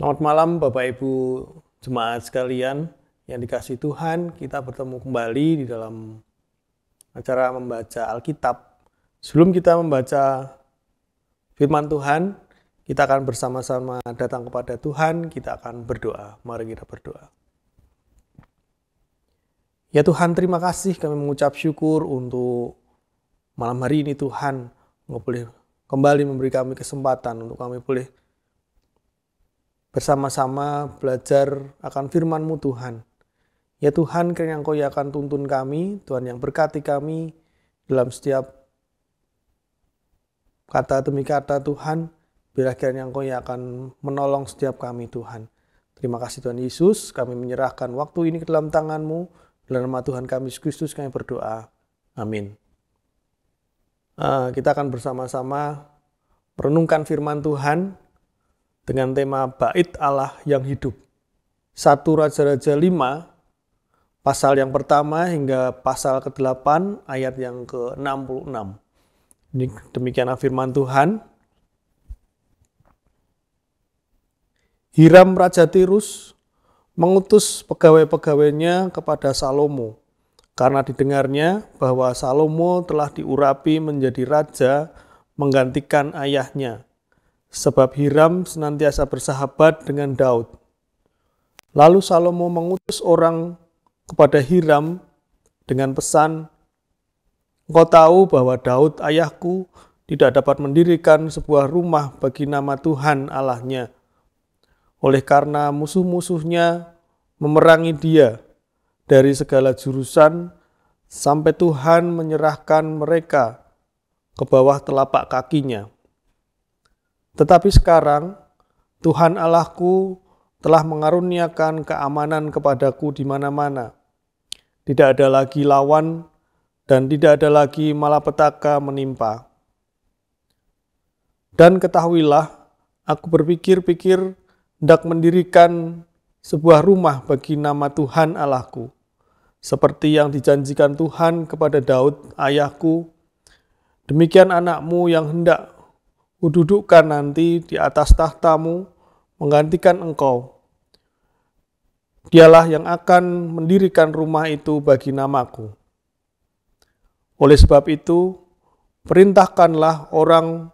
Selamat malam Bapak Ibu jemaat sekalian yang dikasih Tuhan. Kita bertemu kembali di dalam acara membaca Alkitab. Sebelum kita membaca firman Tuhan, kita akan bersama-sama datang kepada Tuhan, kita akan berdoa. Mari kita berdoa. Ya Tuhan, terima kasih kami mengucap syukur untuk malam hari ini Tuhan. Engkau boleh kembali memberi kami kesempatan untuk kami boleh bersama-sama belajar akan firman-Mu Tuhan. Ya Tuhan, kiranya Engkau yang akan tuntun kami, Tuhan yang berkati kami dalam setiap kata demi kata Tuhan, biarlah kiranya Engkau yang akan menolong setiap kami Tuhan. Terima kasih Tuhan Yesus, kami menyerahkan waktu ini ke dalam tangan-Mu, dalam nama Tuhan kami Yesus Kristus kami berdoa. Amin. Ah, kita akan bersama-sama merenungkan firman Tuhan dengan tema Bait Allah yang Hidup. satu Raja-Raja 5 pasal yang pertama hingga pasal ke-8 ayat yang ke-66. Ini demikian firman Tuhan. Hiram Raja Tirus mengutus pegawai-pegawainya kepada Salomo karena didengarnya bahwa Salomo telah diurapi menjadi raja menggantikan ayahnya sebab Hiram senantiasa bersahabat dengan Daud. Lalu Salomo mengutus orang kepada Hiram dengan pesan, Engkau tahu bahwa Daud ayahku tidak dapat mendirikan sebuah rumah bagi nama Tuhan Allahnya. Oleh karena musuh-musuhnya memerangi dia dari segala jurusan sampai Tuhan menyerahkan mereka ke bawah telapak kakinya. Tetapi sekarang Tuhan Allahku telah mengaruniakan keamanan kepadaku di mana-mana. Tidak ada lagi lawan dan tidak ada lagi malapetaka menimpa. Dan ketahuilah, aku berpikir-pikir hendak mendirikan sebuah rumah bagi nama Tuhan Allahku, seperti yang dijanjikan Tuhan kepada Daud ayahku. Demikian anakmu yang hendak kududukkan nanti di atas tahtamu, menggantikan engkau. Dialah yang akan mendirikan rumah itu bagi namaku. Oleh sebab itu, perintahkanlah orang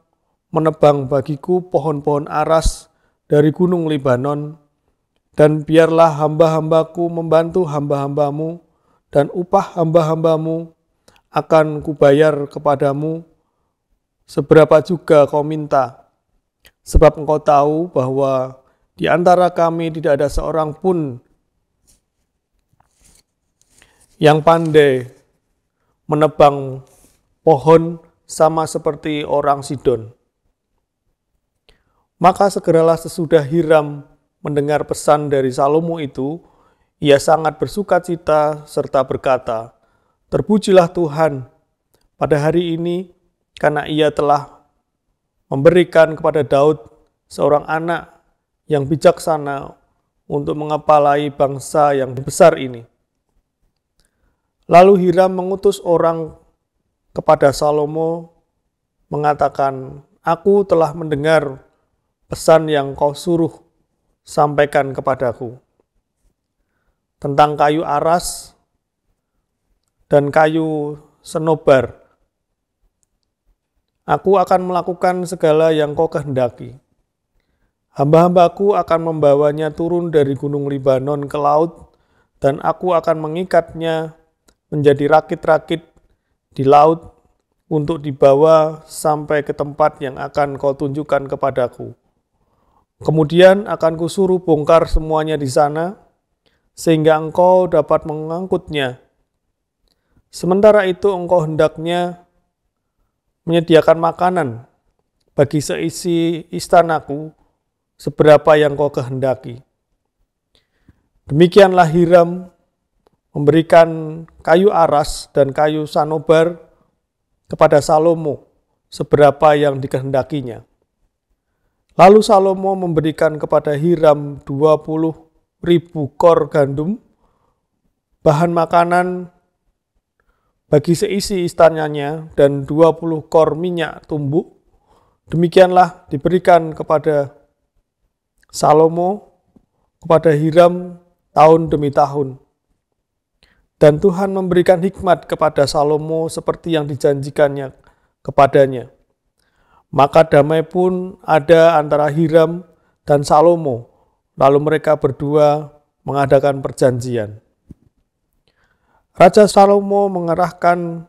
menebang bagiku pohon-pohon aras dari gunung Libanon, dan biarlah hamba-hambaku membantu hamba-hambamu, dan upah hamba-hambamu akan kubayar kepadamu seberapa juga kau minta. Sebab engkau tahu bahwa di antara kami tidak ada seorang pun yang pandai menebang pohon sama seperti orang Sidon. Maka segeralah sesudah Hiram mendengar pesan dari Salomo itu, ia sangat bersuka cita serta berkata, Terpujilah Tuhan, pada hari ini karena ia telah memberikan kepada Daud seorang anak yang bijaksana untuk mengepalai bangsa yang besar ini. Lalu Hiram mengutus orang kepada Salomo mengatakan, Aku telah mendengar pesan yang kau suruh sampaikan kepadaku tentang kayu aras dan kayu senobar Aku akan melakukan segala yang kau kehendaki. Hamba-hambaku akan membawanya turun dari gunung Libanon ke laut, dan aku akan mengikatnya menjadi rakit-rakit di laut untuk dibawa sampai ke tempat yang akan kau tunjukkan kepadaku. Kemudian akan kusuruh bongkar semuanya di sana, sehingga engkau dapat mengangkutnya. Sementara itu engkau hendaknya menyediakan makanan bagi seisi istanaku seberapa yang kau kehendaki. Demikianlah Hiram memberikan kayu aras dan kayu sanobar kepada Salomo seberapa yang dikehendakinya. Lalu Salomo memberikan kepada Hiram 20 ribu kor gandum, bahan makanan bagi seisi istananya dan 20 kor minyak tumbuk demikianlah diberikan kepada Salomo, kepada Hiram tahun demi tahun. Dan Tuhan memberikan hikmat kepada Salomo seperti yang dijanjikannya kepadanya. Maka damai pun ada antara Hiram dan Salomo, lalu mereka berdua mengadakan perjanjian. Raja Salomo mengerahkan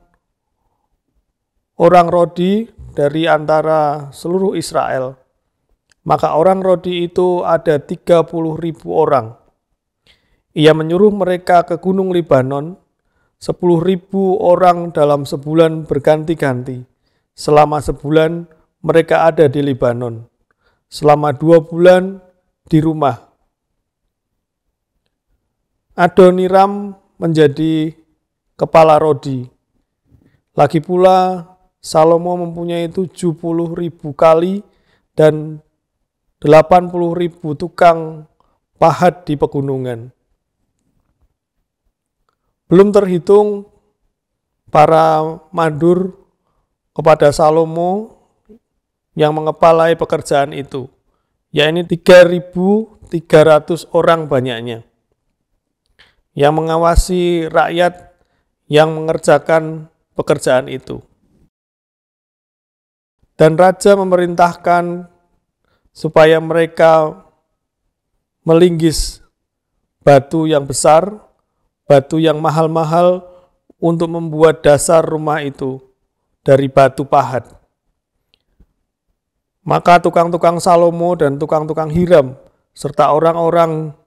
orang Rodi dari antara seluruh Israel. Maka orang Rodi itu ada 30 ribu orang. Ia menyuruh mereka ke Gunung Libanon, 10 ribu orang dalam sebulan berganti-ganti. Selama sebulan mereka ada di Libanon. Selama dua bulan di rumah. Adoniram menjadi kepala rodi. Lagi pula Salomo mempunyai 70 ribu kali dan 80 ribu tukang pahat di pegunungan. Belum terhitung para madur kepada Salomo yang mengepalai pekerjaan itu, tiga 3.300 orang banyaknya yang mengawasi rakyat yang mengerjakan pekerjaan itu. Dan raja memerintahkan supaya mereka melinggis batu yang besar, batu yang mahal-mahal untuk membuat dasar rumah itu dari batu pahat. Maka tukang-tukang Salomo dan tukang-tukang Hiram serta orang-orang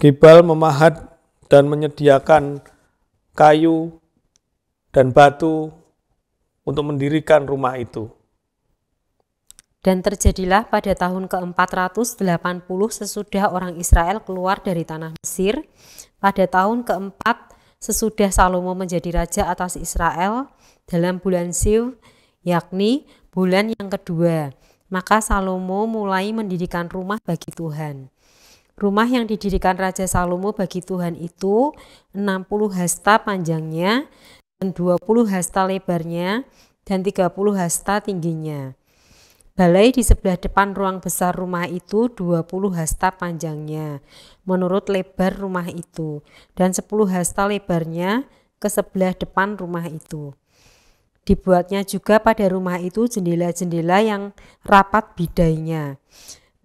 Gebal memahat dan menyediakan kayu dan batu untuk mendirikan rumah itu. Dan terjadilah pada tahun ke-480 sesudah orang Israel keluar dari tanah Mesir, pada tahun ke ke-4 sesudah Salomo menjadi raja atas Israel dalam bulan Siu, yakni bulan yang kedua. Maka Salomo mulai mendirikan rumah bagi Tuhan. Rumah yang didirikan Raja Salomo bagi Tuhan itu 60 hasta panjangnya dan 20 hasta lebarnya dan 30 hasta tingginya. Balai di sebelah depan ruang besar rumah itu 20 hasta panjangnya menurut lebar rumah itu dan 10 hasta lebarnya ke sebelah depan rumah itu. Dibuatnya juga pada rumah itu jendela-jendela yang rapat bidainya.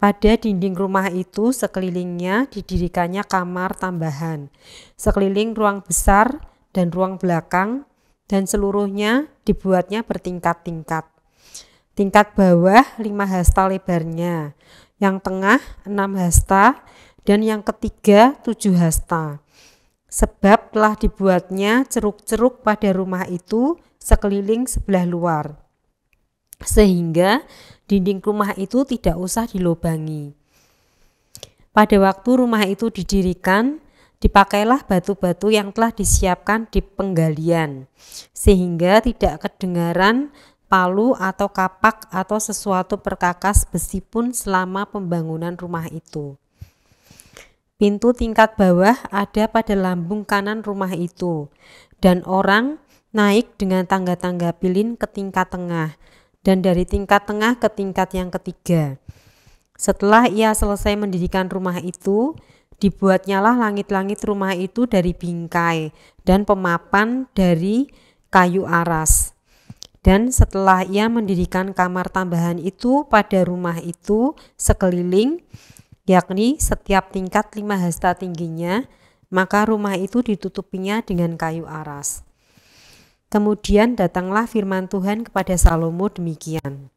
Pada dinding rumah itu sekelilingnya didirikannya kamar tambahan, sekeliling ruang besar dan ruang belakang, dan seluruhnya dibuatnya bertingkat-tingkat. Tingkat bawah 5 hasta lebarnya, yang tengah 6 hasta, dan yang ketiga 7 hasta. Sebab telah dibuatnya ceruk-ceruk pada rumah itu sekeliling sebelah luar. Sehingga Dinding rumah itu tidak usah dilobangi. Pada waktu rumah itu didirikan, dipakailah batu-batu yang telah disiapkan di penggalian, sehingga tidak kedengaran palu atau kapak atau sesuatu perkakas besi pun selama pembangunan rumah itu. Pintu tingkat bawah ada pada lambung kanan rumah itu, dan orang naik dengan tangga-tangga pilin ke tingkat tengah, dan dari tingkat tengah ke tingkat yang ketiga. Setelah ia selesai mendirikan rumah itu, dibuatnyalah langit-langit rumah itu dari bingkai dan pemapan dari kayu aras. Dan setelah ia mendirikan kamar tambahan itu pada rumah itu sekeliling, yakni setiap tingkat lima hasta tingginya, maka rumah itu ditutupinya dengan kayu aras. Kemudian datanglah firman Tuhan kepada Salomo demikian.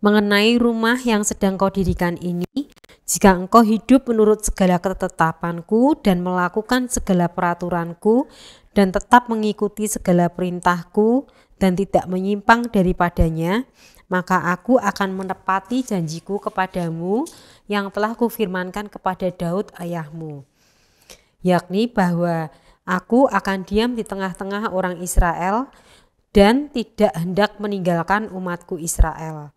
Mengenai rumah yang sedang kau dirikan ini, jika engkau hidup menurut segala ketetapanku dan melakukan segala peraturanku dan tetap mengikuti segala perintahku dan tidak menyimpang daripadanya, maka aku akan menepati janjiku kepadamu yang telah kufirmankan kepada Daud ayahmu. Yakni bahwa Aku akan diam di tengah-tengah orang Israel dan tidak hendak meninggalkan umatku Israel.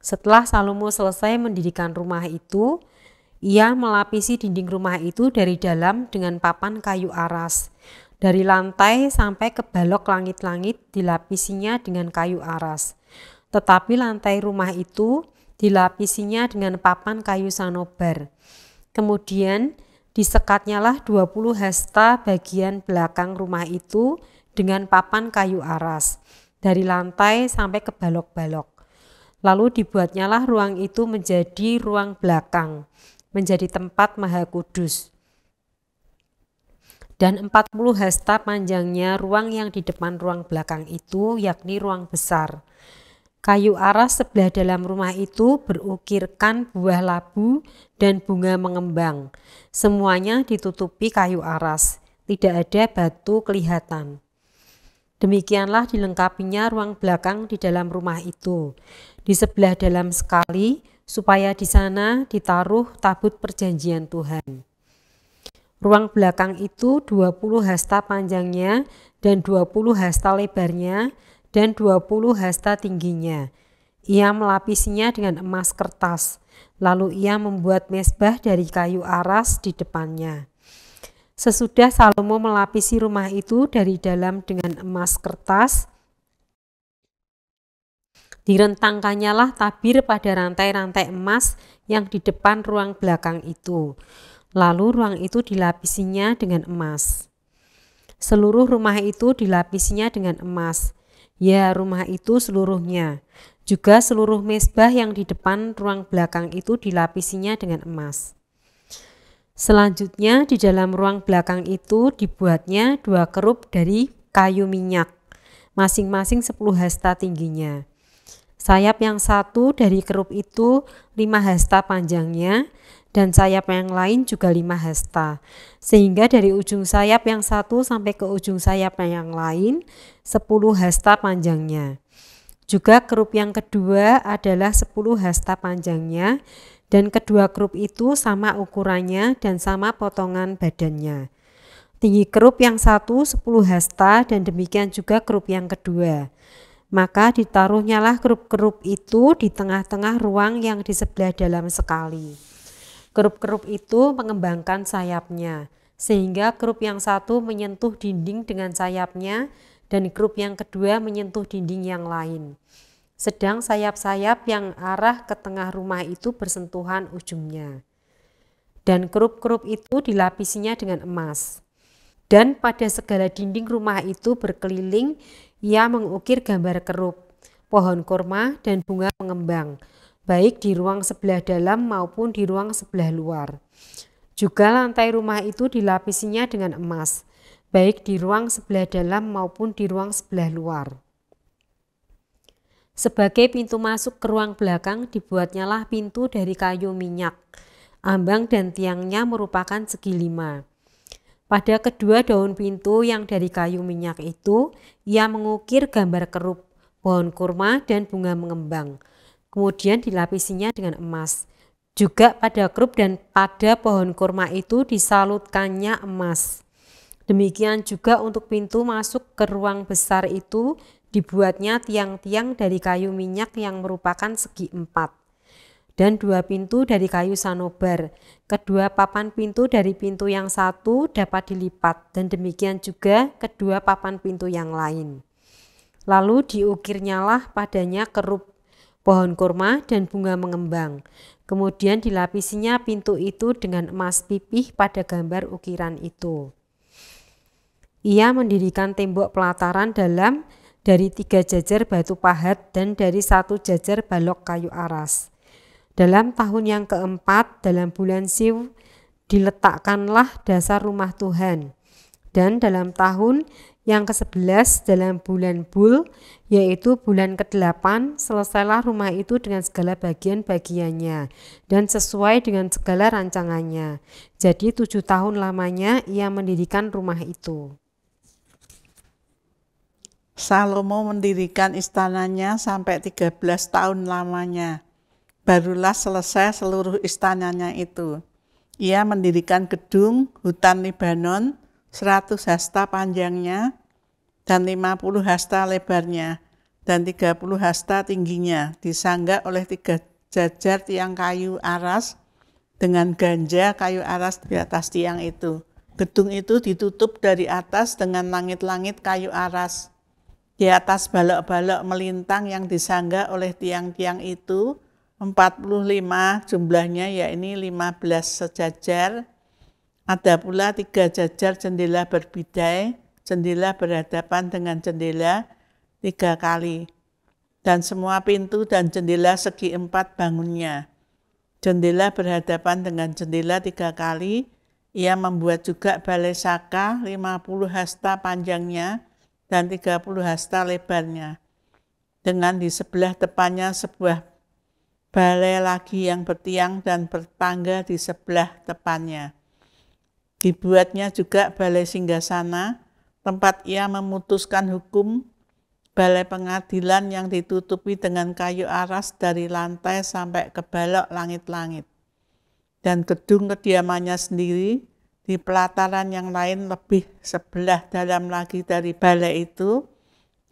Setelah Salomo selesai mendirikan rumah itu, ia melapisi dinding rumah itu dari dalam dengan papan kayu aras. Dari lantai sampai ke balok langit-langit dilapisinya dengan kayu aras. Tetapi lantai rumah itu dilapisinya dengan papan kayu sanobar. Kemudian disekatnya lah 20 hasta bagian belakang rumah itu dengan papan kayu aras dari lantai sampai ke balok-balok. Lalu dibuatnyalah ruang itu menjadi ruang belakang, menjadi tempat maha kudus. Dan 40 hasta panjangnya ruang yang di depan ruang belakang itu yakni ruang besar Kayu aras sebelah dalam rumah itu berukirkan buah labu dan bunga mengembang. Semuanya ditutupi kayu aras, tidak ada batu kelihatan. Demikianlah dilengkapinya ruang belakang di dalam rumah itu. Di sebelah dalam sekali, supaya di sana ditaruh tabut perjanjian Tuhan. Ruang belakang itu 20 hasta panjangnya dan 20 hasta lebarnya, dan 20 hasta tingginya. Ia melapisinya dengan emas kertas, lalu ia membuat mesbah dari kayu aras di depannya. Sesudah Salomo melapisi rumah itu dari dalam dengan emas kertas, direntangkannyalah tabir pada rantai-rantai emas yang di depan ruang belakang itu. Lalu ruang itu dilapisinya dengan emas. Seluruh rumah itu dilapisinya dengan emas. Ya, rumah itu seluruhnya. Juga seluruh mesbah yang di depan ruang belakang itu dilapisinya dengan emas. Selanjutnya di dalam ruang belakang itu dibuatnya dua kerup dari kayu minyak, masing-masing 10 hasta tingginya. Sayap yang satu dari kerup itu 5 hasta panjangnya dan sayap yang lain juga 5 hasta. Sehingga dari ujung sayap yang satu sampai ke ujung sayap yang lain 10 hasta panjangnya. Juga kerup yang kedua adalah 10 hasta panjangnya dan kedua kerup itu sama ukurannya dan sama potongan badannya. Tinggi kerup yang satu 10 hasta dan demikian juga kerup yang kedua. Maka ditaruhnyalah kerup-kerup itu di tengah-tengah ruang yang di sebelah dalam sekali. Kerup-kerup itu mengembangkan sayapnya, sehingga kerup yang satu menyentuh dinding dengan sayapnya dan kerup yang kedua menyentuh dinding yang lain. Sedang sayap-sayap yang arah ke tengah rumah itu bersentuhan ujungnya. Dan kerup-kerup itu dilapisinya dengan emas. Dan pada segala dinding rumah itu berkeliling ia mengukir gambar kerup, pohon kurma, dan bunga pengembang baik di ruang sebelah dalam maupun di ruang sebelah luar. Juga lantai rumah itu dilapisinya dengan emas, baik di ruang sebelah dalam maupun di ruang sebelah luar. Sebagai pintu masuk ke ruang belakang dibuatnyalah pintu dari kayu minyak. Ambang dan tiangnya merupakan segi lima. Pada kedua daun pintu yang dari kayu minyak itu, ia mengukir gambar kerup, pohon kurma, dan bunga mengembang, kemudian dilapisinya dengan emas. Juga pada krub dan pada pohon kurma itu disalutkannya emas. Demikian juga untuk pintu masuk ke ruang besar itu dibuatnya tiang-tiang dari kayu minyak yang merupakan segi empat dan dua pintu dari kayu sanobar. Kedua papan pintu dari pintu yang satu dapat dilipat dan demikian juga kedua papan pintu yang lain. Lalu diukirnyalah padanya kerup pohon kurma, dan bunga mengembang. Kemudian dilapisinya pintu itu dengan emas pipih pada gambar ukiran itu. Ia mendirikan tembok pelataran dalam dari tiga jajar batu pahat dan dari satu jajar balok kayu aras. Dalam tahun yang keempat, dalam bulan Siw, diletakkanlah dasar rumah Tuhan dan dalam tahun yang ke-11 dalam bulan Bul, yaitu bulan ke-8, selesailah rumah itu dengan segala bagian-bagiannya dan sesuai dengan segala rancangannya. Jadi tujuh tahun lamanya ia mendirikan rumah itu. Salomo mendirikan istananya sampai 13 tahun lamanya. Barulah selesai seluruh istananya itu. Ia mendirikan gedung, hutan Libanon, 100 hasta panjangnya dan 50 hasta lebarnya dan 30 hasta tingginya disangga oleh tiga jajar tiang kayu aras dengan ganja kayu aras di atas tiang itu. Gedung itu ditutup dari atas dengan langit-langit kayu aras. Di atas balok-balok melintang yang disangga oleh tiang-tiang itu, 45 jumlahnya yakni 15 sejajar, ada pula tiga jajar jendela berbidai, jendela berhadapan dengan jendela tiga kali, dan semua pintu dan jendela segi empat bangunnya. Jendela berhadapan dengan jendela tiga kali, ia membuat juga balai saka 50 hasta panjangnya dan 30 hasta lebarnya. Dengan di sebelah depannya sebuah balai lagi yang bertiang dan bertangga di sebelah depannya. Dibuatnya juga Balai Singgasana, tempat ia memutuskan hukum balai pengadilan yang ditutupi dengan kayu aras dari lantai sampai ke balok langit-langit. Dan gedung kediamannya sendiri di pelataran yang lain lebih sebelah dalam lagi dari balai itu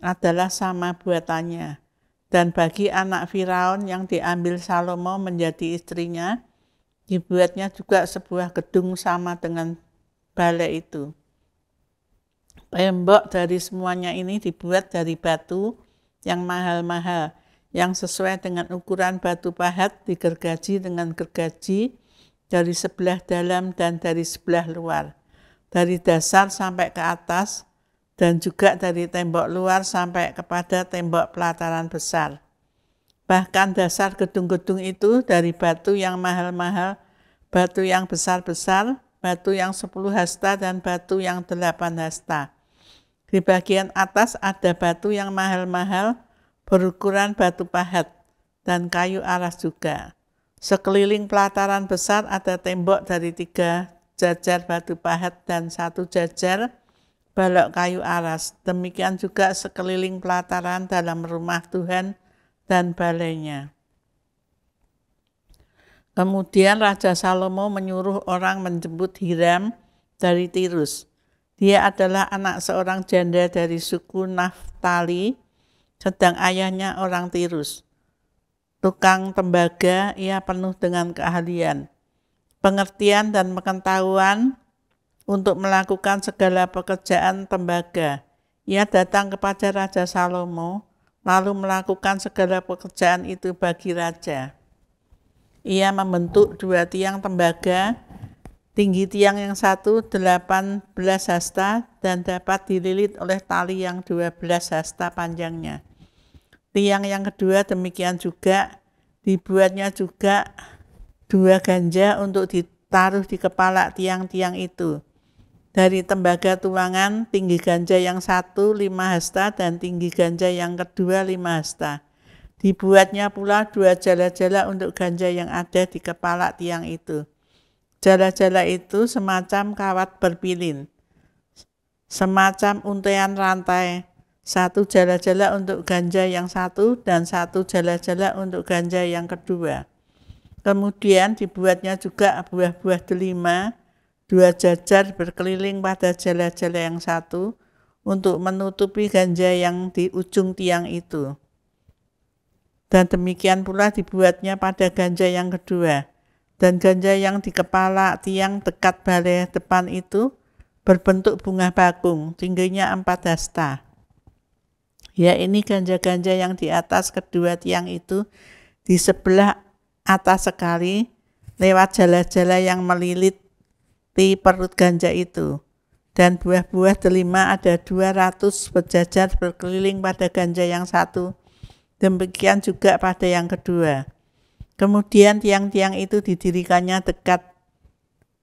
adalah sama buatannya. Dan bagi anak Firaun yang diambil Salomo menjadi istrinya, dibuatnya juga sebuah gedung sama dengan balai itu. Tembok dari semuanya ini dibuat dari batu yang mahal-mahal, yang sesuai dengan ukuran batu pahat digergaji dengan gergaji dari sebelah dalam dan dari sebelah luar, dari dasar sampai ke atas, dan juga dari tembok luar sampai kepada tembok pelataran besar. Bahkan dasar gedung-gedung itu dari batu yang mahal-mahal, batu yang besar-besar, batu yang sepuluh hasta, dan batu yang delapan hasta. Di bagian atas ada batu yang mahal-mahal, berukuran batu pahat, dan kayu aras juga. Sekeliling pelataran besar ada tembok dari tiga jajar batu pahat dan satu jajar balok kayu aras. Demikian juga sekeliling pelataran dalam rumah Tuhan, dan balainya. Kemudian Raja Salomo menyuruh orang menjemput Hiram dari Tirus. Dia adalah anak seorang janda dari suku Naftali, sedang ayahnya orang Tirus. Tukang tembaga, ia penuh dengan keahlian, pengertian dan pengetahuan untuk melakukan segala pekerjaan tembaga. Ia datang kepada Raja Salomo lalu melakukan segala pekerjaan itu bagi raja. Ia membentuk dua tiang tembaga, tinggi tiang yang satu delapan belas hasta dan dapat dililit oleh tali yang dua belas hasta panjangnya. Tiang yang kedua demikian juga, dibuatnya juga dua ganja untuk ditaruh di kepala tiang-tiang itu dari tembaga tuangan tinggi ganja yang satu lima hasta dan tinggi ganja yang kedua lima hasta. Dibuatnya pula dua jala-jala untuk ganja yang ada di kepala tiang itu. Jala-jala itu semacam kawat berpilin, semacam untaian rantai. Satu jala-jala untuk ganja yang satu dan satu jala-jala untuk ganja yang kedua. Kemudian dibuatnya juga buah-buah delima, Dua jajar berkeliling pada jala-jala yang satu untuk menutupi ganja yang di ujung tiang itu. Dan demikian pula dibuatnya pada ganja yang kedua. Dan ganja yang di kepala tiang dekat balai depan itu berbentuk bunga bakung, tingginya empat hasta. Ya ini ganja-ganja yang di atas kedua tiang itu di sebelah atas sekali lewat jala-jala yang melilit di perut ganja itu. Dan buah-buah delima ada 200 berjajar berkeliling pada ganja yang satu. Demikian juga pada yang kedua. Kemudian tiang-tiang itu didirikannya dekat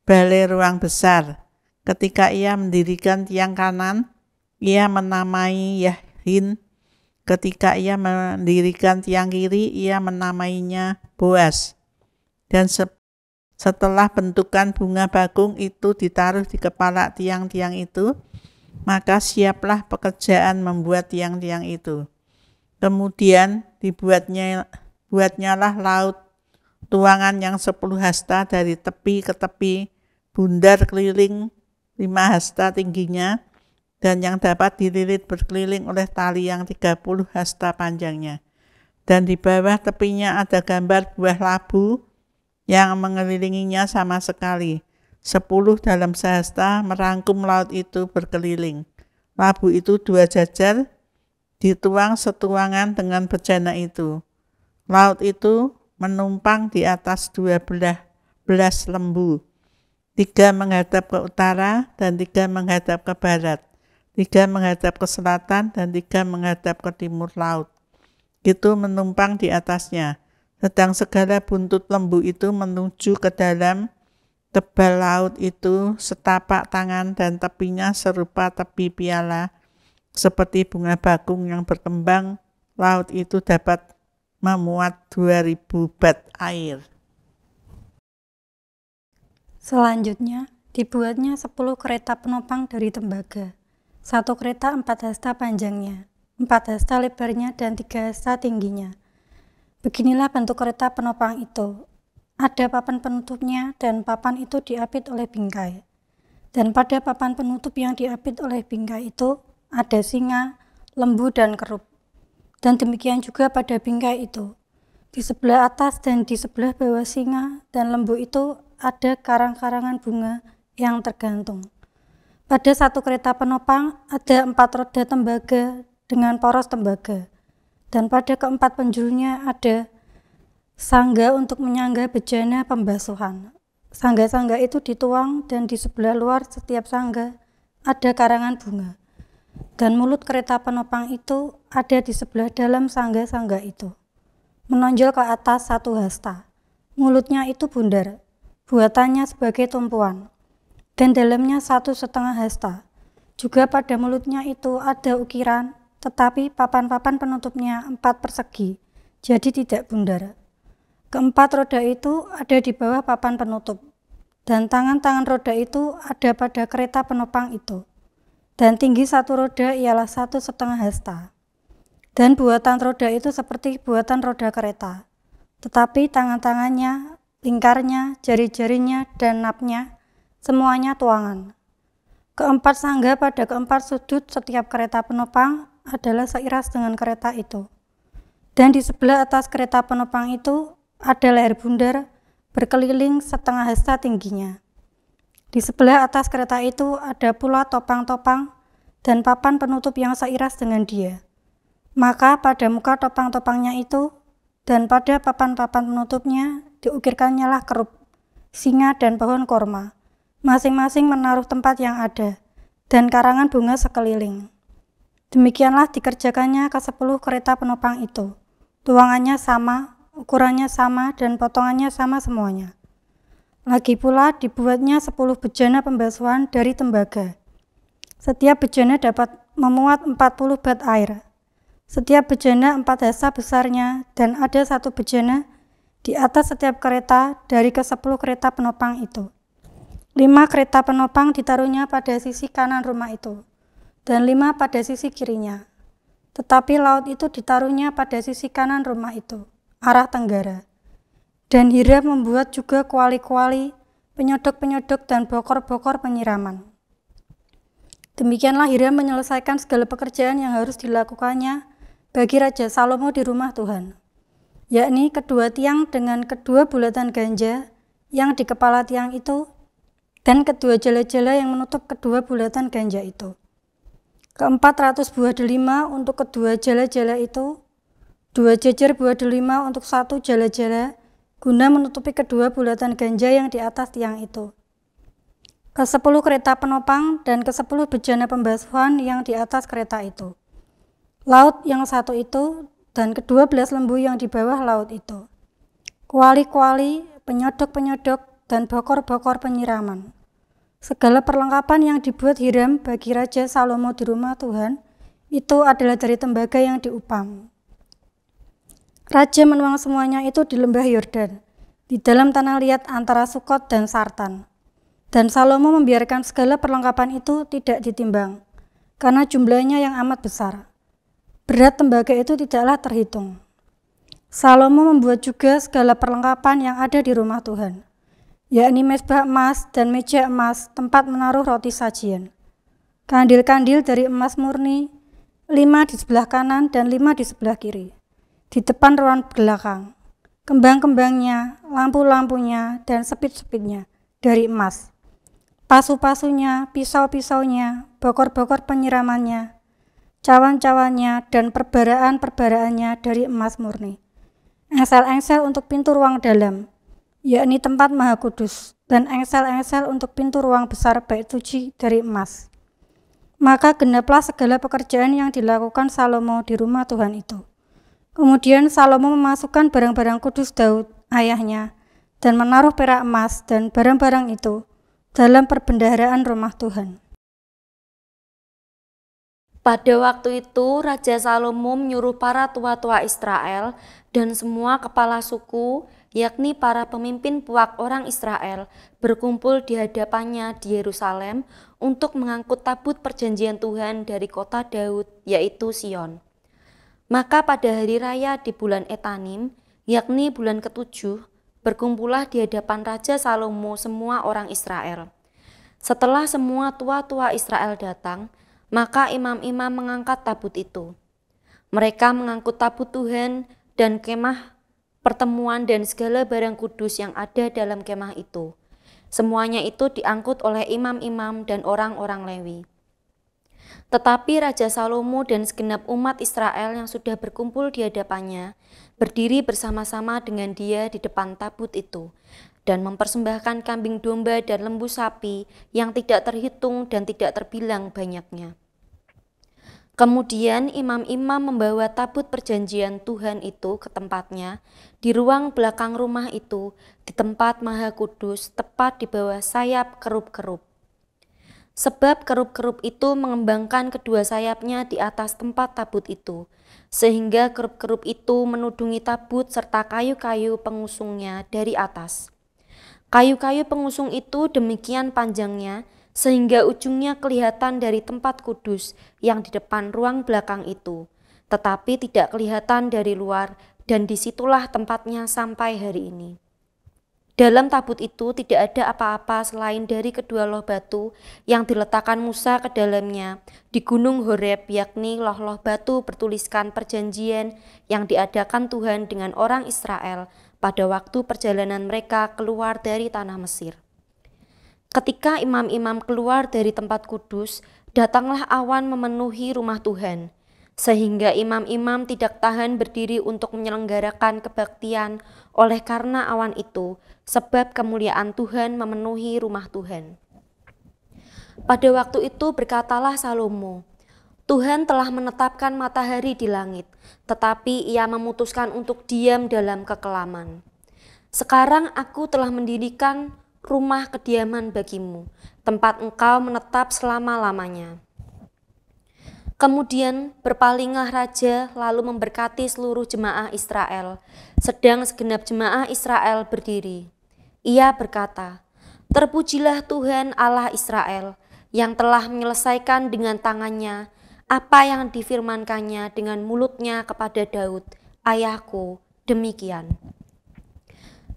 balai ruang besar. Ketika ia mendirikan tiang kanan, ia menamai Yahin. Ketika ia mendirikan tiang kiri, ia menamainya Boas. Dan se setelah bentukan bunga bakung itu ditaruh di kepala tiang-tiang itu, maka siaplah pekerjaan membuat tiang-tiang itu. Kemudian dibuatnya buatnyalah laut tuangan yang sepuluh hasta dari tepi ke tepi, bundar keliling lima hasta tingginya, dan yang dapat dililit berkeliling oleh tali yang tiga puluh hasta panjangnya. Dan di bawah tepinya ada gambar buah labu yang mengelilinginya sama sekali. Sepuluh dalam sehasta merangkum laut itu berkeliling. Labu itu dua jajar, dituang setuangan dengan bejana itu. Laut itu menumpang di atas dua belah belas lembu. Tiga menghadap ke utara dan tiga menghadap ke barat. Tiga menghadap ke selatan dan tiga menghadap ke timur laut. Itu menumpang di atasnya sedang segala buntut lembu itu menuju ke dalam tebal laut itu setapak tangan dan tepinya serupa tepi piala seperti bunga bakung yang berkembang laut itu dapat memuat 2000 bat air selanjutnya dibuatnya 10 kereta penopang dari tembaga satu kereta 4 hasta panjangnya 4 hasta lebarnya dan 3 hasta tingginya Beginilah bentuk kereta penopang itu. Ada papan penutupnya dan papan itu diapit oleh bingkai. Dan pada papan penutup yang diapit oleh bingkai itu ada singa, lembu, dan kerup. Dan demikian juga pada bingkai itu. Di sebelah atas dan di sebelah bawah singa dan lembu itu ada karang-karangan bunga yang tergantung. Pada satu kereta penopang ada empat roda tembaga dengan poros tembaga dan pada keempat penjurunya ada sangga untuk menyangga bejana pembasuhan. Sangga-sangga itu dituang dan di sebelah luar setiap sangga ada karangan bunga. Dan mulut kereta penopang itu ada di sebelah dalam sangga-sangga itu. Menonjol ke atas satu hasta. Mulutnya itu bundar, buatannya sebagai tumpuan. Dan dalamnya satu setengah hasta. Juga pada mulutnya itu ada ukiran tetapi papan-papan penutupnya empat persegi, jadi tidak bundar. Keempat roda itu ada di bawah papan penutup, dan tangan-tangan roda itu ada pada kereta penopang itu. Dan tinggi satu roda ialah satu setengah hasta. Dan buatan roda itu seperti buatan roda kereta. Tetapi tangan-tangannya, lingkarnya, jari-jarinya, dan napnya, semuanya tuangan. Keempat sangga pada keempat sudut setiap kereta penopang adalah seiras dengan kereta itu. Dan di sebelah atas kereta penopang itu ada leher bundar berkeliling setengah hasta tingginya. Di sebelah atas kereta itu ada pula topang-topang dan papan penutup yang seiras dengan dia. Maka pada muka topang-topangnya itu dan pada papan-papan penutupnya diukirkannya lah kerup, singa dan pohon korma. Masing-masing menaruh tempat yang ada dan karangan bunga sekeliling. Demikianlah dikerjakannya ke sepuluh kereta penopang itu. Tuangannya sama, ukurannya sama, dan potongannya sama semuanya. Lagi pula dibuatnya sepuluh bejana pembasuhan dari tembaga. Setiap bejana dapat memuat empat puluh bat air. Setiap bejana empat hasa besarnya dan ada satu bejana di atas setiap kereta dari ke sepuluh kereta penopang itu. Lima kereta penopang ditaruhnya pada sisi kanan rumah itu dan lima pada sisi kirinya. Tetapi laut itu ditaruhnya pada sisi kanan rumah itu, arah tenggara. Dan Hira membuat juga kuali-kuali, penyodok-penyodok, dan bokor-bokor penyiraman. Demikianlah Hira menyelesaikan segala pekerjaan yang harus dilakukannya bagi Raja Salomo di rumah Tuhan, yakni kedua tiang dengan kedua bulatan ganja yang di kepala tiang itu dan kedua jala-jala yang menutup kedua bulatan ganja itu ke-400 buah delima untuk kedua jala-jala itu, dua jejer buah delima untuk satu jala-jala, guna menutupi kedua bulatan ganja yang di atas tiang itu. Ke-10 kereta penopang dan ke-10 bejana pembasuhan yang di atas kereta itu. Laut yang satu itu dan kedua belas lembu yang di bawah laut itu. Kuali-kuali, penyodok-penyodok, dan bokor-bokor penyiraman. Segala perlengkapan yang dibuat Hiram bagi Raja Salomo di rumah Tuhan itu adalah dari tembaga yang diupam. Raja menuang semuanya itu di lembah Yordan, di dalam tanah liat antara Sukot dan Sartan. Dan Salomo membiarkan segala perlengkapan itu tidak ditimbang, karena jumlahnya yang amat besar. Berat tembaga itu tidaklah terhitung. Salomo membuat juga segala perlengkapan yang ada di rumah Tuhan yakni mesbah emas dan meja emas tempat menaruh roti sajian. Kandil-kandil dari emas murni, lima di sebelah kanan dan lima di sebelah kiri, di depan ruang belakang. Kembang-kembangnya, lampu-lampunya, dan sepit-sepitnya dari emas. Pasu-pasunya, pisau-pisaunya, bokor-bokor penyiramannya, cawan-cawannya, dan perbaraan-perbaraannya dari emas murni. Engsel-engsel untuk pintu ruang dalam, yakni tempat maha kudus, dan engsel-engsel untuk pintu ruang besar bait suci dari emas. Maka genaplah segala pekerjaan yang dilakukan Salomo di rumah Tuhan itu. Kemudian Salomo memasukkan barang-barang kudus Daud, ayahnya, dan menaruh perak emas dan barang-barang itu dalam perbendaharaan rumah Tuhan. Pada waktu itu, Raja Salomo menyuruh para tua-tua Israel dan semua kepala suku yakni para pemimpin puak orang Israel, berkumpul di hadapannya di Yerusalem untuk mengangkut tabut perjanjian Tuhan dari kota Daud, yaitu Sion. Maka pada hari raya di bulan Etanim, yakni bulan ketujuh, berkumpullah di hadapan Raja Salomo semua orang Israel. Setelah semua tua-tua Israel datang, maka imam-imam mengangkat tabut itu. Mereka mengangkut tabut Tuhan dan kemah pertemuan dan segala barang kudus yang ada dalam kemah itu. Semuanya itu diangkut oleh imam-imam dan orang-orang Lewi. Tetapi Raja Salomo dan segenap umat Israel yang sudah berkumpul di hadapannya berdiri bersama-sama dengan dia di depan tabut itu dan mempersembahkan kambing domba dan lembu sapi yang tidak terhitung dan tidak terbilang banyaknya. Kemudian imam-imam membawa tabut perjanjian Tuhan itu ke tempatnya di ruang belakang rumah itu, di tempat Maha Kudus, tepat di bawah sayap kerup-kerup. Sebab kerup-kerup itu mengembangkan kedua sayapnya di atas tempat tabut itu, sehingga kerup-kerup itu menudungi tabut serta kayu-kayu pengusungnya dari atas. Kayu-kayu pengusung itu demikian panjangnya, sehingga ujungnya kelihatan dari tempat kudus yang di depan ruang belakang itu, tetapi tidak kelihatan dari luar dan disitulah tempatnya sampai hari ini. Dalam tabut itu tidak ada apa-apa selain dari kedua loh batu yang diletakkan Musa ke dalamnya di Gunung Horeb yakni loh-loh batu bertuliskan perjanjian yang diadakan Tuhan dengan orang Israel pada waktu perjalanan mereka keluar dari tanah Mesir. Ketika imam-imam keluar dari tempat kudus, datanglah awan memenuhi rumah Tuhan – sehingga imam-imam tidak tahan berdiri untuk menyelenggarakan kebaktian oleh karena awan itu, sebab kemuliaan Tuhan memenuhi rumah Tuhan. Pada waktu itu berkatalah Salomo, Tuhan telah menetapkan matahari di langit, tetapi ia memutuskan untuk diam dalam kekelaman. Sekarang aku telah mendirikan rumah kediaman bagimu, tempat engkau menetap selama-lamanya. Kemudian berpalinglah raja lalu memberkati seluruh jemaah Israel, sedang segenap jemaah Israel berdiri. Ia berkata, Terpujilah Tuhan Allah Israel yang telah menyelesaikan dengan tangannya apa yang difirmankannya dengan mulutnya kepada Daud, ayahku, demikian.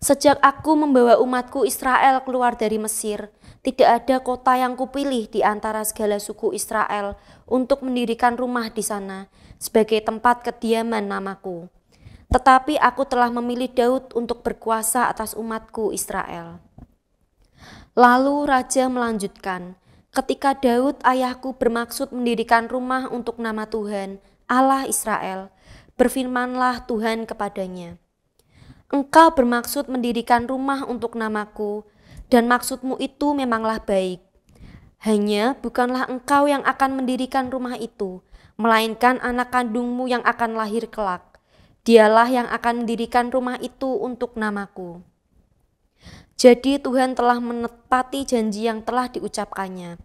Sejak aku membawa umatku Israel keluar dari Mesir, tidak ada kota yang kupilih di antara segala suku Israel untuk mendirikan rumah di sana sebagai tempat kediaman namaku. Tetapi aku telah memilih Daud untuk berkuasa atas umatku Israel. Lalu raja melanjutkan, ketika Daud ayahku bermaksud mendirikan rumah untuk nama Tuhan, Allah Israel, berfirmanlah Tuhan kepadanya. Engkau bermaksud mendirikan rumah untuk namaku, dan maksudmu itu memanglah baik. Hanya bukanlah engkau yang akan mendirikan rumah itu, melainkan anak kandungmu yang akan lahir kelak. Dialah yang akan mendirikan rumah itu untuk namaku. Jadi Tuhan telah menepati janji yang telah diucapkannya.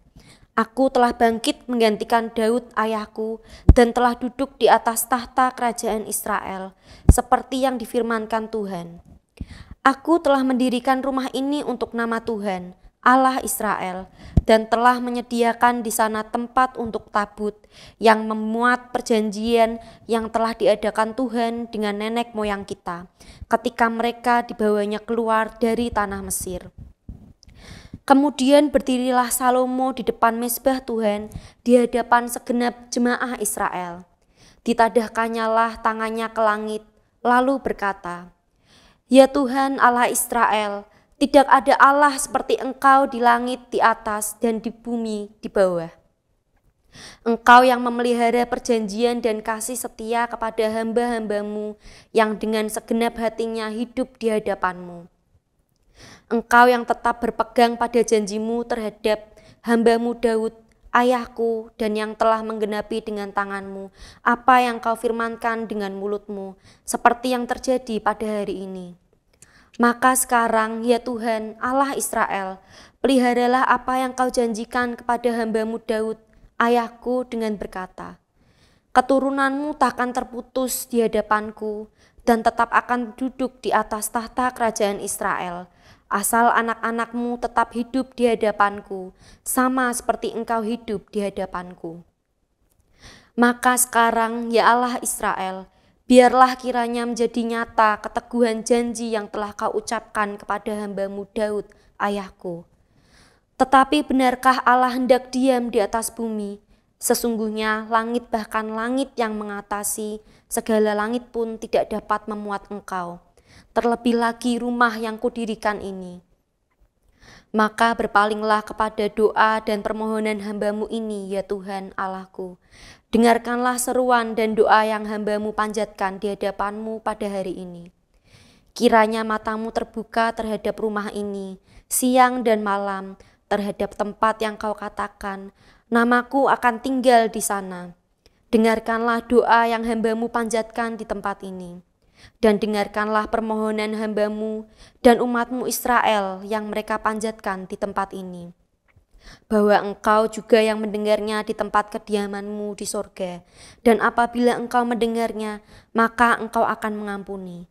Aku telah bangkit menggantikan Daud ayahku dan telah duduk di atas tahta kerajaan Israel, seperti yang difirmankan Tuhan. Aku telah mendirikan rumah ini untuk nama Tuhan, Allah Israel, dan telah menyediakan di sana tempat untuk tabut yang memuat perjanjian yang telah diadakan Tuhan dengan nenek moyang kita ketika mereka dibawanya keluar dari tanah Mesir. Kemudian berdirilah Salomo di depan mesbah Tuhan di hadapan segenap jemaah Israel. lah tangannya ke langit, lalu berkata, Ya Tuhan Allah Israel, tidak ada Allah seperti Engkau di langit di atas dan di bumi di bawah. Engkau yang memelihara perjanjian dan kasih setia kepada hamba-hambamu yang dengan segenap hatinya hidup di hadapanmu. Engkau yang tetap berpegang pada janjimu terhadap hambamu Daud Ayahku dan yang telah menggenapi dengan tanganmu apa yang kau firmankan dengan mulutmu seperti yang terjadi pada hari ini. Maka sekarang ya Tuhan Allah Israel, peliharalah apa yang kau janjikan kepada hambamu Daud, ayahku dengan berkata, Keturunanmu takkan terputus di hadapanku dan tetap akan duduk di atas tahta kerajaan Israel asal anak-anakmu tetap hidup di hadapanku, sama seperti engkau hidup di hadapanku. Maka sekarang, ya Allah Israel, biarlah kiranya menjadi nyata keteguhan janji yang telah kau ucapkan kepada hambamu Daud, ayahku. Tetapi benarkah Allah hendak diam di atas bumi? Sesungguhnya langit bahkan langit yang mengatasi, segala langit pun tidak dapat memuat engkau.' terlebih lagi rumah yang kudirikan ini. Maka berpalinglah kepada doa dan permohonan hambamu ini, ya Tuhan Allahku. Dengarkanlah seruan dan doa yang hambamu panjatkan di hadapanmu pada hari ini. Kiranya matamu terbuka terhadap rumah ini, siang dan malam, terhadap tempat yang kau katakan, namaku akan tinggal di sana. Dengarkanlah doa yang hambamu panjatkan di tempat ini dan dengarkanlah permohonan hambamu dan umatmu Israel yang mereka panjatkan di tempat ini. Bahwa engkau juga yang mendengarnya di tempat kediamanmu di sorga, dan apabila engkau mendengarnya, maka engkau akan mengampuni.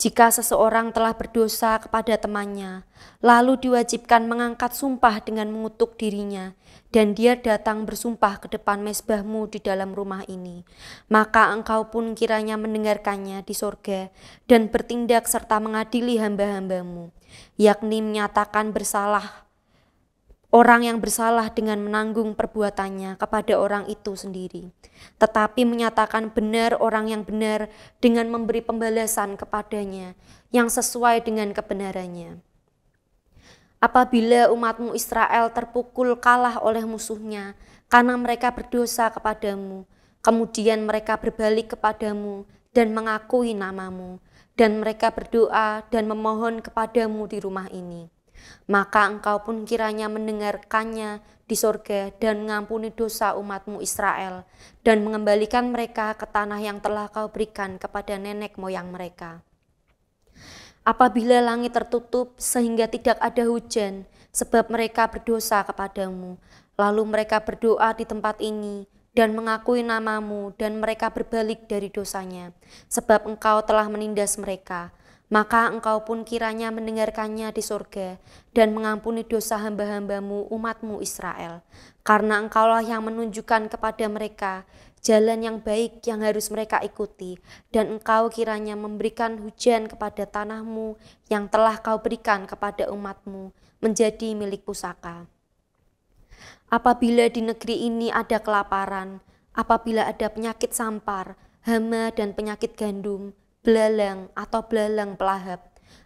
Jika seseorang telah berdosa kepada temannya, lalu diwajibkan mengangkat sumpah dengan mengutuk dirinya, dan dia datang bersumpah ke depan mesbahmu di dalam rumah ini, maka engkau pun kiranya mendengarkannya di sorga dan bertindak serta mengadili hamba-hambamu, yakni menyatakan bersalah orang yang bersalah dengan menanggung perbuatannya kepada orang itu sendiri, tetapi menyatakan benar orang yang benar dengan memberi pembalasan kepadanya yang sesuai dengan kebenarannya. Apabila umatmu Israel terpukul kalah oleh musuhnya karena mereka berdosa kepadamu, kemudian mereka berbalik kepadamu dan mengakui namamu, dan mereka berdoa dan memohon kepadamu di rumah ini. Maka engkau pun kiranya mendengarkannya di sorga dan mengampuni dosa umatmu Israel dan mengembalikan mereka ke tanah yang telah kau berikan kepada nenek moyang mereka. Apabila langit tertutup sehingga tidak ada hujan, sebab mereka berdosa kepadamu, lalu mereka berdoa di tempat ini, dan mengakui namamu, dan mereka berbalik dari dosanya, sebab engkau telah menindas mereka, maka engkau pun kiranya mendengarkannya di surga dan mengampuni dosa hamba-hambamu umatmu Israel. Karena engkaulah yang menunjukkan kepada mereka jalan yang baik yang harus mereka ikuti. Dan engkau kiranya memberikan hujan kepada tanahmu yang telah kau berikan kepada umatmu menjadi milik pusaka. Apabila di negeri ini ada kelaparan, apabila ada penyakit sampar, hama dan penyakit gandum, belalang atau belalang pelahap.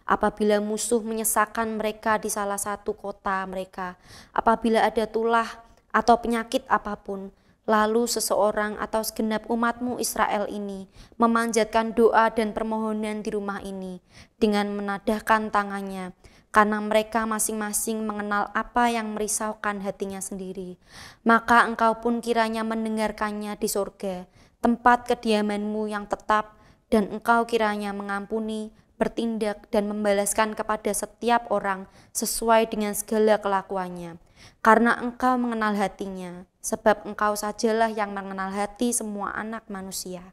Apabila musuh menyesakan mereka di salah satu kota mereka, apabila ada tulah atau penyakit apapun, lalu seseorang atau segenap umatmu Israel ini memanjatkan doa dan permohonan di rumah ini dengan menadahkan tangannya, karena mereka masing-masing mengenal apa yang merisaukan hatinya sendiri. Maka engkau pun kiranya mendengarkannya di surga, tempat kediamanmu yang tetap dan engkau kiranya mengampuni, bertindak, dan membalaskan kepada setiap orang sesuai dengan segala kelakuannya. Karena engkau mengenal hatinya, sebab engkau sajalah yang mengenal hati semua anak manusia.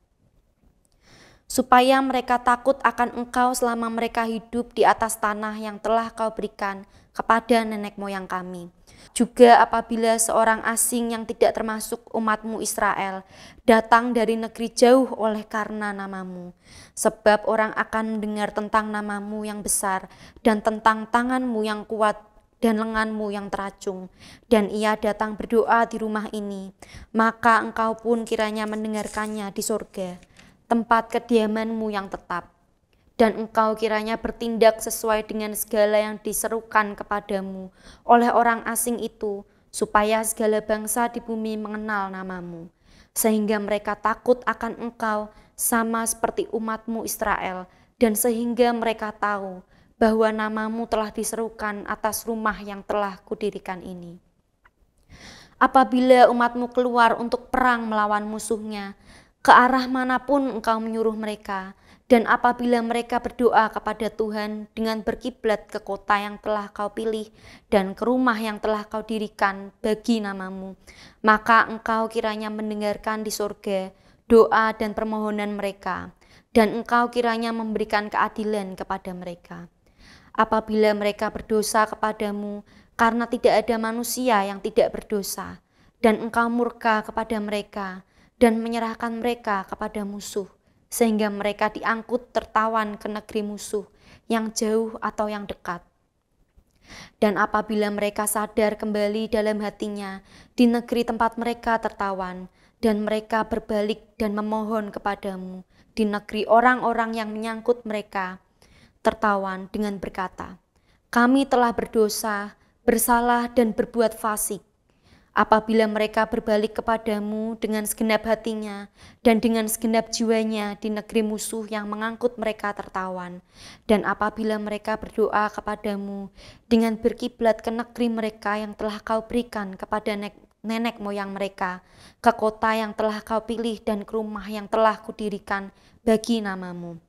Supaya mereka takut akan engkau selama mereka hidup di atas tanah yang telah kau berikan kepada nenek moyang kami. Juga apabila seorang asing yang tidak termasuk umatmu Israel datang dari negeri jauh oleh karena namamu. Sebab orang akan mendengar tentang namamu yang besar dan tentang tanganmu yang kuat dan lenganmu yang teracung, dan ia datang berdoa di rumah ini, maka engkau pun kiranya mendengarkannya di surga, tempat kediamanmu yang tetap dan engkau kiranya bertindak sesuai dengan segala yang diserukan kepadamu oleh orang asing itu, supaya segala bangsa di bumi mengenal namamu, sehingga mereka takut akan engkau sama seperti umatmu Israel, dan sehingga mereka tahu bahwa namamu telah diserukan atas rumah yang telah kudirikan ini. Apabila umatmu keluar untuk perang melawan musuhnya, ke arah manapun engkau menyuruh mereka, dan apabila mereka berdoa kepada Tuhan dengan berkiblat ke kota yang telah kau pilih dan ke rumah yang telah kau dirikan bagi namamu, maka engkau kiranya mendengarkan di surga doa dan permohonan mereka, dan engkau kiranya memberikan keadilan kepada mereka. Apabila mereka berdosa kepadamu, karena tidak ada manusia yang tidak berdosa, dan engkau murka kepada mereka, dan menyerahkan mereka kepada musuh, sehingga mereka diangkut tertawan ke negeri musuh yang jauh atau yang dekat. Dan apabila mereka sadar kembali dalam hatinya di negeri tempat mereka tertawan, dan mereka berbalik dan memohon kepadamu di negeri orang-orang yang menyangkut mereka, tertawan dengan berkata, "Kami telah berdosa, bersalah, dan berbuat fasik." Apabila mereka berbalik kepadamu dengan segenap hatinya dan dengan segenap jiwanya di negeri musuh yang mengangkut mereka tertawan, dan apabila mereka berdoa kepadamu dengan berkiblat ke negeri mereka yang telah kau berikan kepada nenek moyang mereka, ke kota yang telah kau pilih dan ke rumah yang telah kudirikan bagi namamu.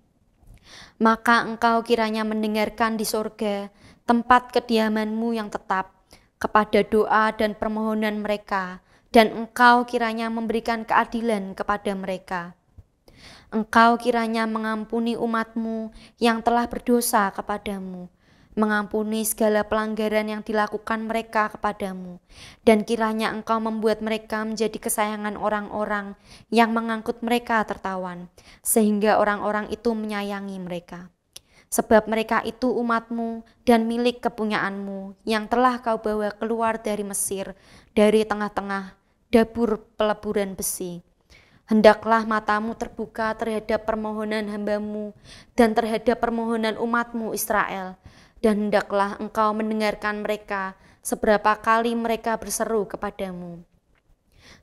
Maka engkau kiranya mendengarkan di sorga tempat kediamanmu yang tetap, kepada doa dan permohonan mereka, dan Engkau kiranya memberikan keadilan kepada mereka. Engkau kiranya mengampuni umatmu yang telah berdosa kepadamu, mengampuni segala pelanggaran yang dilakukan mereka kepadamu, dan kiranya Engkau membuat mereka menjadi kesayangan orang-orang yang mengangkut mereka tertawan, sehingga orang-orang itu menyayangi mereka sebab mereka itu umatmu dan milik kepunyaanmu yang telah kau bawa keluar dari Mesir, dari tengah-tengah dapur peleburan besi. Hendaklah matamu terbuka terhadap permohonan hambamu dan terhadap permohonan umatmu Israel, dan hendaklah engkau mendengarkan mereka seberapa kali mereka berseru kepadamu.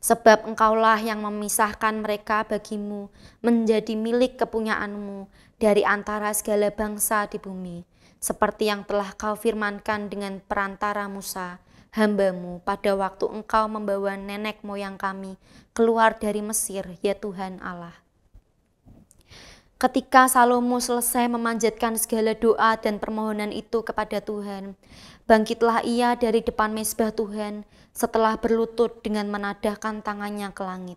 Sebab engkaulah yang memisahkan mereka bagimu menjadi milik kepunyaanmu dari antara segala bangsa di bumi, seperti yang telah kau firmankan dengan perantara Musa, hambamu pada waktu engkau membawa nenek moyang kami keluar dari Mesir, ya Tuhan Allah. Ketika Salomo selesai memanjatkan segala doa dan permohonan itu kepada Tuhan, bangkitlah ia dari depan mesbah Tuhan setelah berlutut dengan menadahkan tangannya ke langit.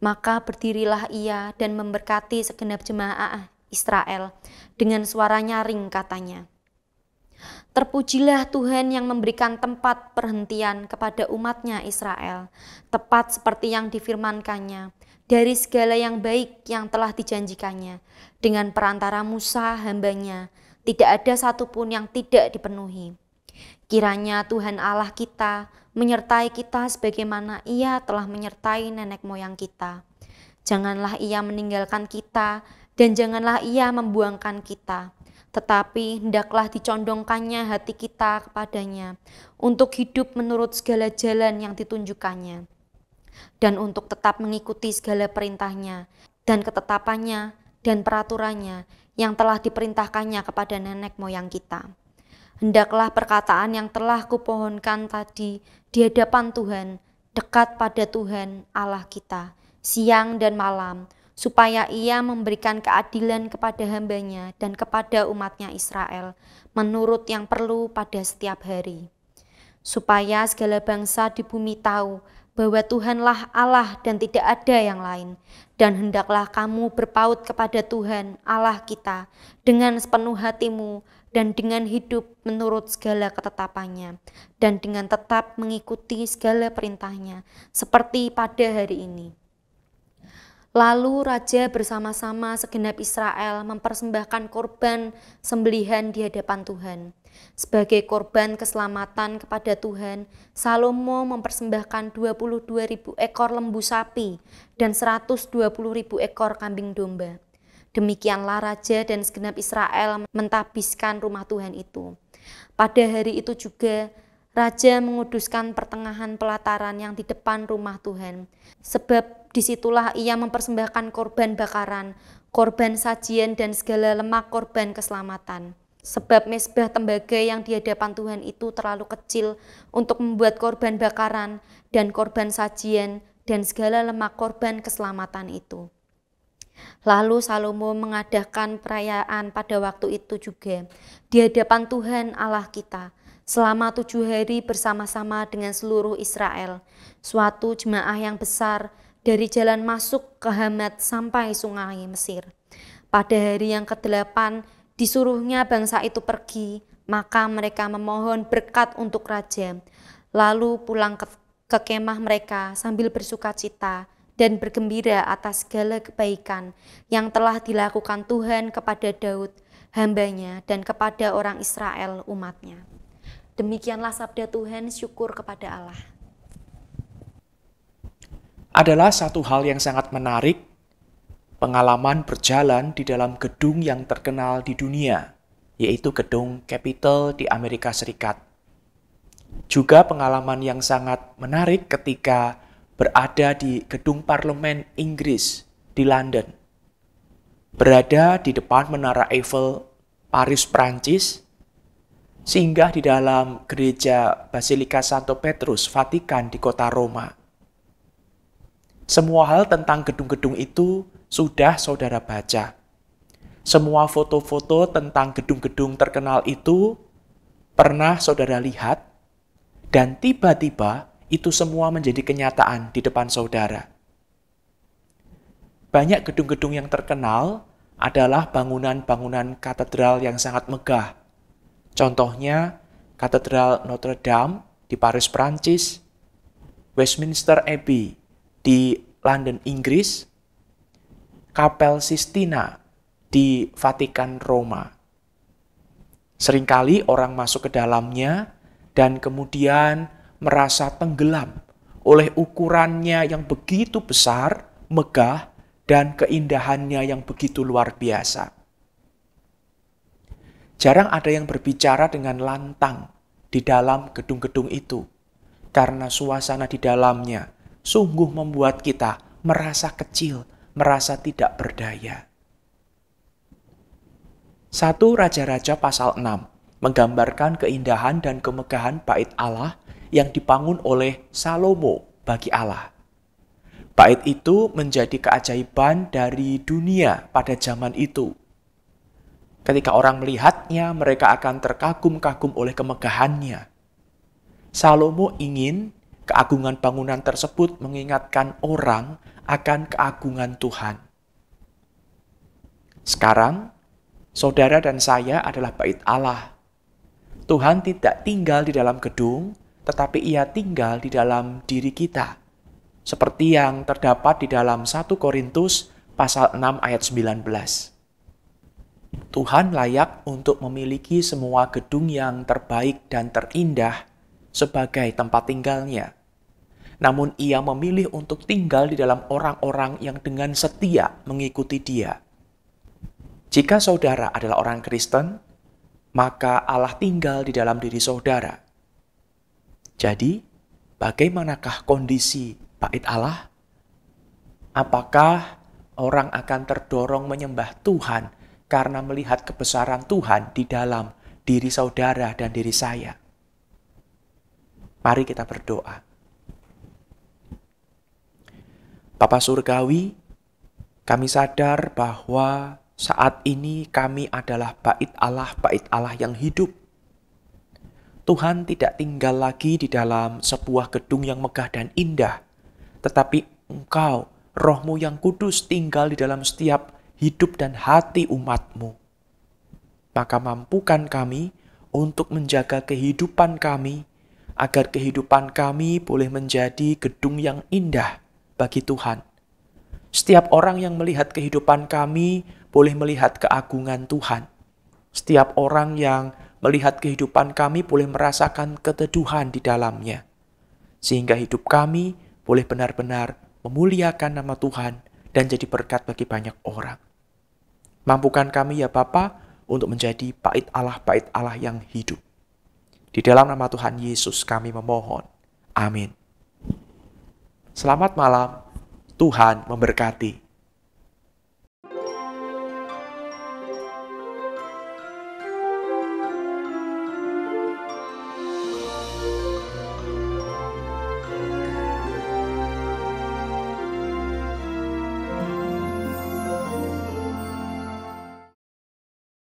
Maka berdirilah ia dan memberkati segenap jemaah Israel. Dengan suara nyaring katanya, Terpujilah Tuhan yang memberikan tempat perhentian kepada umatnya Israel, tepat seperti yang difirmankannya, dari segala yang baik yang telah dijanjikannya, dengan perantara Musa hambanya, tidak ada satupun yang tidak dipenuhi. Kiranya Tuhan Allah kita menyertai kita sebagaimana ia telah menyertai nenek moyang kita. Janganlah ia meninggalkan kita dan janganlah ia membuangkan kita, tetapi hendaklah dicondongkannya hati kita kepadanya untuk hidup menurut segala jalan yang ditunjukkannya dan untuk tetap mengikuti segala perintahnya dan ketetapannya dan peraturannya yang telah diperintahkannya kepada nenek moyang kita. Hendaklah perkataan yang telah kupohonkan tadi di hadapan Tuhan, dekat pada Tuhan Allah kita, siang dan malam, supaya ia memberikan keadilan kepada hambanya dan kepada umatnya Israel, menurut yang perlu pada setiap hari. Supaya segala bangsa di bumi tahu bahwa Tuhanlah Allah dan tidak ada yang lain, dan hendaklah kamu berpaut kepada Tuhan Allah kita dengan sepenuh hatimu dan dengan hidup menurut segala ketetapannya, dan dengan tetap mengikuti segala perintahnya, seperti pada hari ini. Lalu raja bersama-sama segenap Israel mempersembahkan korban sembelihan di hadapan Tuhan. Sebagai korban keselamatan kepada Tuhan, Salomo mempersembahkan 22.000 ekor lembu sapi dan 120.000 ekor kambing domba. Demikianlah raja dan segenap Israel mentabiskan rumah Tuhan itu. Pada hari itu juga Raja menguduskan pertengahan pelataran yang di depan rumah Tuhan, sebab disitulah ia mempersembahkan korban bakaran, korban sajian dan segala lemak korban keselamatan. Sebab mesbah tembaga yang dihadapan Tuhan itu terlalu kecil untuk membuat korban bakaran dan korban sajian dan segala lemak korban keselamatan itu. Lalu Salomo mengadakan perayaan pada waktu itu juga di hadapan Tuhan Allah kita selama tujuh hari bersama-sama dengan seluruh Israel, suatu jemaah yang besar dari jalan masuk ke Hamat sampai sungai Mesir. Pada hari yang ke-8 disuruhnya bangsa itu pergi, maka mereka memohon berkat untuk raja. Lalu pulang ke, ke kemah mereka sambil bersuka cita dan bergembira atas segala kebaikan yang telah dilakukan Tuhan kepada Daud, hambanya dan kepada orang Israel umatnya. Demikianlah sabda Tuhan, syukur kepada Allah adalah satu hal yang sangat menarik pengalaman berjalan di dalam gedung yang terkenal di dunia, yaitu gedung Capitol di Amerika Serikat. Juga pengalaman yang sangat menarik ketika berada di gedung parlemen Inggris di London. Berada di depan Menara Eiffel Paris Prancis, singgah di dalam gereja Basilika Santo Petrus Vatikan di kota Roma semua hal tentang gedung-gedung itu sudah saudara baca. Semua foto-foto tentang gedung-gedung terkenal itu pernah saudara lihat, dan tiba-tiba itu semua menjadi kenyataan di depan saudara. Banyak gedung-gedung yang terkenal adalah bangunan-bangunan katedral yang sangat megah. Contohnya, Katedral Notre Dame di Paris, Prancis, Westminster Abbey di London, Inggris, Kapel Sistina di Vatikan Roma. Seringkali orang masuk ke dalamnya dan kemudian merasa tenggelam oleh ukurannya yang begitu besar, megah, dan keindahannya yang begitu luar biasa. Jarang ada yang berbicara dengan lantang di dalam gedung-gedung itu karena suasana di dalamnya sungguh membuat kita merasa kecil, merasa tidak berdaya. 1 Raja-Raja pasal 6 menggambarkan keindahan dan kemegahan bait Allah yang dibangun oleh Salomo bagi Allah. Bait itu menjadi keajaiban dari dunia pada zaman itu. Ketika orang melihatnya, mereka akan terkagum-kagum oleh kemegahannya. Salomo ingin Keagungan bangunan tersebut mengingatkan orang akan keagungan Tuhan. Sekarang, saudara dan saya adalah bait Allah. Tuhan tidak tinggal di dalam gedung, tetapi ia tinggal di dalam diri kita. Seperti yang terdapat di dalam 1 Korintus pasal 6 ayat 19. Tuhan layak untuk memiliki semua gedung yang terbaik dan terindah sebagai tempat tinggalnya. Namun ia memilih untuk tinggal di dalam orang-orang yang dengan setia mengikuti dia. Jika saudara adalah orang Kristen, maka Allah tinggal di dalam diri saudara. Jadi, bagaimanakah kondisi bait Allah? Apakah orang akan terdorong menyembah Tuhan karena melihat kebesaran Tuhan di dalam diri saudara dan diri saya? Mari kita berdoa. Papa Surgawi, kami sadar bahwa saat ini kami adalah bait Allah, bait Allah yang hidup. Tuhan tidak tinggal lagi di dalam sebuah gedung yang megah dan indah, tetapi engkau, rohmu yang kudus tinggal di dalam setiap hidup dan hati umatmu. Maka mampukan kami untuk menjaga kehidupan kami, agar kehidupan kami boleh menjadi gedung yang indah, bagi Tuhan. Setiap orang yang melihat kehidupan kami boleh melihat keagungan Tuhan. Setiap orang yang melihat kehidupan kami boleh merasakan keteduhan di dalamnya. Sehingga hidup kami boleh benar-benar memuliakan nama Tuhan dan jadi berkat bagi banyak orang. Mampukan kami ya Bapa untuk menjadi pait Allah, pait Allah yang hidup. Di dalam nama Tuhan Yesus kami memohon. Amin. Selamat malam. Tuhan memberkati.